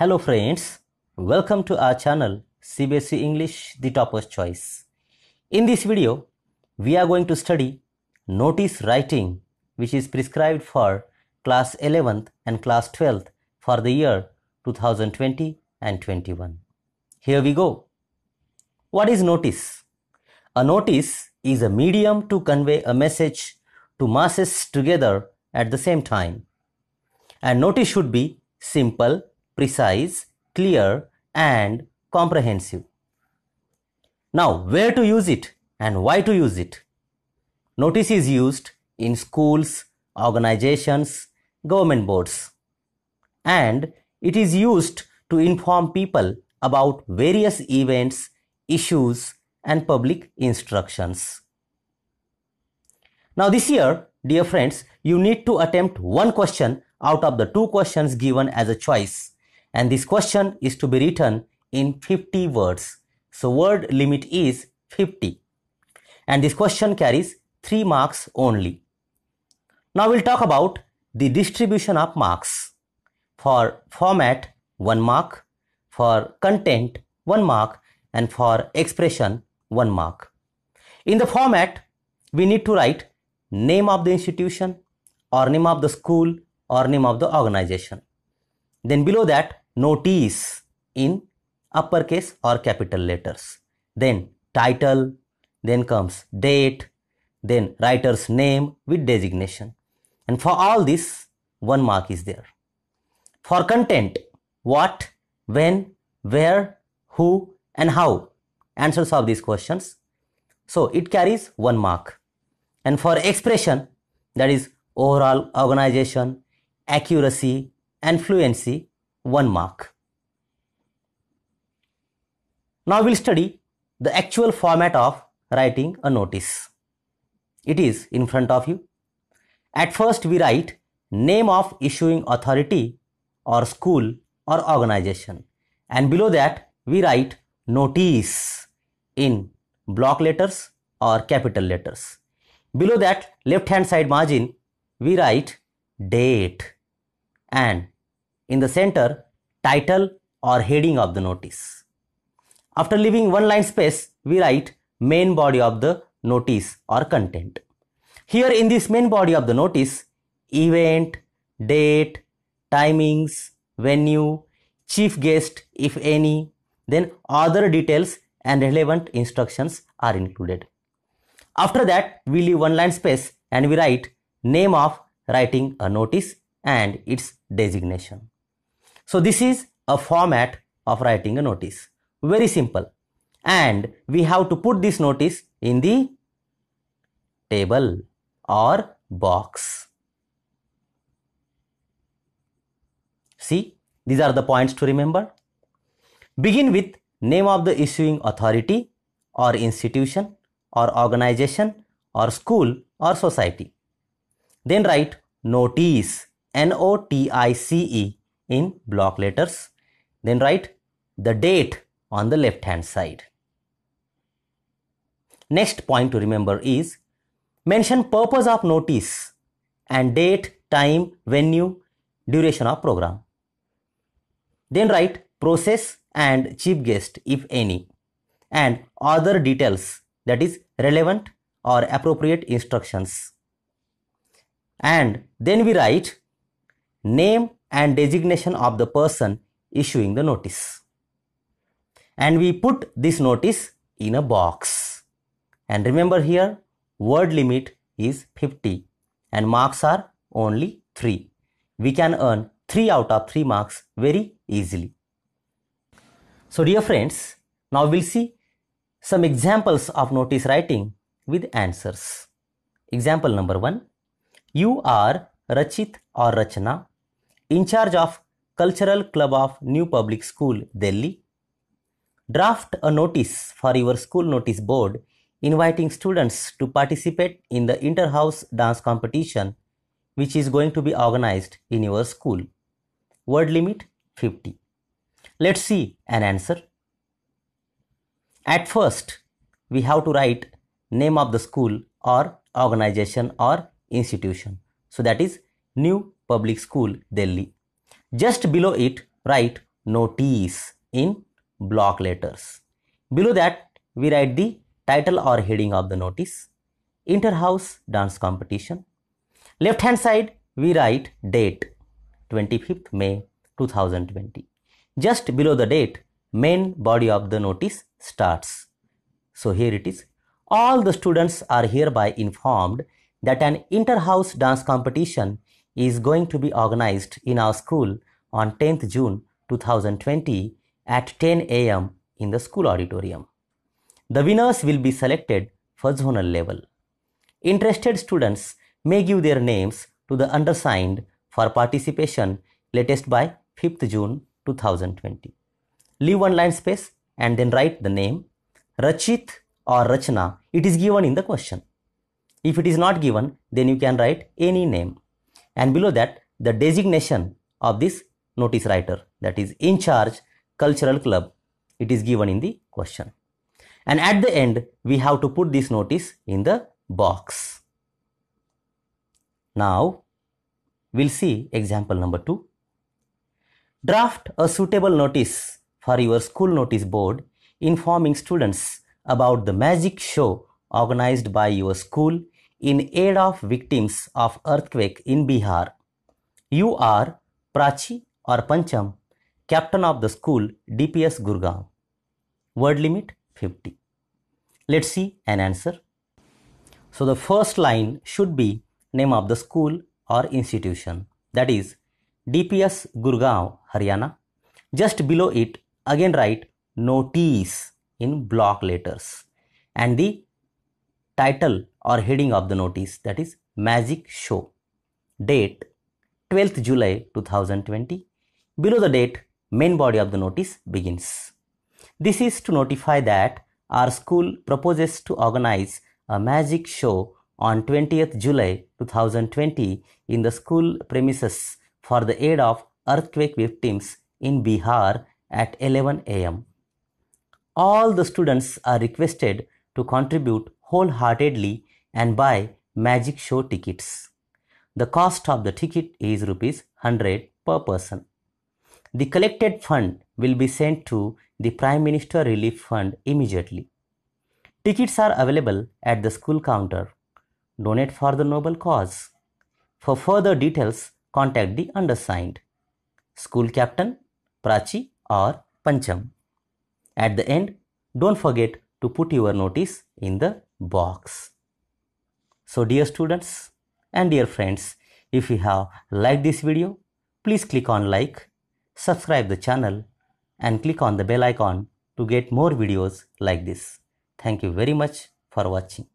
Hello friends, welcome to our channel CBSE English The Topper's Choice. In this video, we are going to study notice writing which is prescribed for class 11th and class 12th for the year 2020 and 21. Here we go. What is notice? A notice is a medium to convey a message to masses together at the same time. And notice should be simple precise, clear and comprehensive. Now, where to use it and why to use it? Notice is used in schools, organizations, government boards. And it is used to inform people about various events, issues and public instructions. Now this year, dear friends, you need to attempt one question out of the two questions given as a choice and this question is to be written in 50 words. So word limit is 50 and this question carries 3 marks only. Now we'll talk about the distribution of marks. For format 1 mark, for content 1 mark and for expression 1 mark. In the format we need to write name of the institution or name of the school or name of the organization. Then below that notice in uppercase or capital letters. Then title, then comes date, then writer's name with designation. And for all this, one mark is there. For content, what, when, where, who, and how? Answers of these questions. So it carries one mark. And for expression, that is overall organization, accuracy, and fluency, 1 mark. Now we'll study the actual format of writing a notice. It is in front of you. At first we write name of issuing authority or school or organization and below that we write notice in block letters or capital letters. Below that left hand side margin we write date and in the center, title or heading of the notice. After leaving one line space, we write main body of the notice or content. Here in this main body of the notice, event, date, timings, venue, chief guest if any, then other details and relevant instructions are included. After that, we leave one line space and we write name of writing a notice and its designation. So this is a format of writing a notice. Very simple. And we have to put this notice in the table or box. See, these are the points to remember. Begin with name of the issuing authority or institution or organization or school or society. Then write notice N O T I C E in block letters. Then write the date on the left hand side. Next point to remember is mention purpose of notice and date, time, venue, duration of program. Then write process and chief guest if any and other details that is relevant or appropriate instructions. And then we write name and designation of the person issuing the notice. And we put this notice in a box. And remember here, word limit is 50 and marks are only 3. We can earn 3 out of 3 marks very easily. So dear friends, now we'll see some examples of notice writing with answers. Example number 1. You are Rachit or Rachana in charge of Cultural Club of New Public School, Delhi. Draft a notice for your school notice board inviting students to participate in the inter-house dance competition which is going to be organized in your school. Word limit 50. Let's see an answer. At first, we have to write name of the school or organization or institution. So that is new Public School, Delhi. Just below it, write notice in block letters. Below that, we write the title or heading of the notice. Inter-house dance competition. Left hand side, we write date 25th May 2020. Just below the date, main body of the notice starts. So here it is. All the students are hereby informed that an inter-house dance competition is going to be organized in our school on 10th June 2020 at 10 a.m. in the school auditorium. The winners will be selected for zonal level. Interested students may give their names to the undersigned for participation latest by 5th June 2020. Leave one line space and then write the name Rachit or Rachna. It is given in the question. If it is not given, then you can write any name and below that the designation of this notice writer that is in charge cultural club it is given in the question and at the end we have to put this notice in the box now we'll see example number 2 draft a suitable notice for your school notice board informing students about the magic show organized by your school in aid of victims of earthquake in Bihar. You are Prachi or Pancham, captain of the school DPS Gurgaon. Word limit 50. Let's see an answer. So the first line should be name of the school or institution that is DPS Gurgaon, Haryana. Just below it again write notice in block letters and the title or heading of the notice that is magic show date 12th July 2020 below the date main body of the notice begins this is to notify that our school proposes to organize a magic show on 20th July 2020 in the school premises for the aid of earthquake victims in Bihar at 11 am all the students are requested to contribute wholeheartedly and buy magic show tickets. The cost of the ticket is rupees 100 per person. The collected fund will be sent to the Prime Minister Relief Fund immediately. Tickets are available at the school counter. Donate for the noble cause. For further details, contact the undersigned. School Captain, Prachi or Pancham. At the end, don't forget to put your notice in the box. So dear students and dear friends, if you have liked this video, please click on like, subscribe the channel and click on the bell icon to get more videos like this. Thank you very much for watching.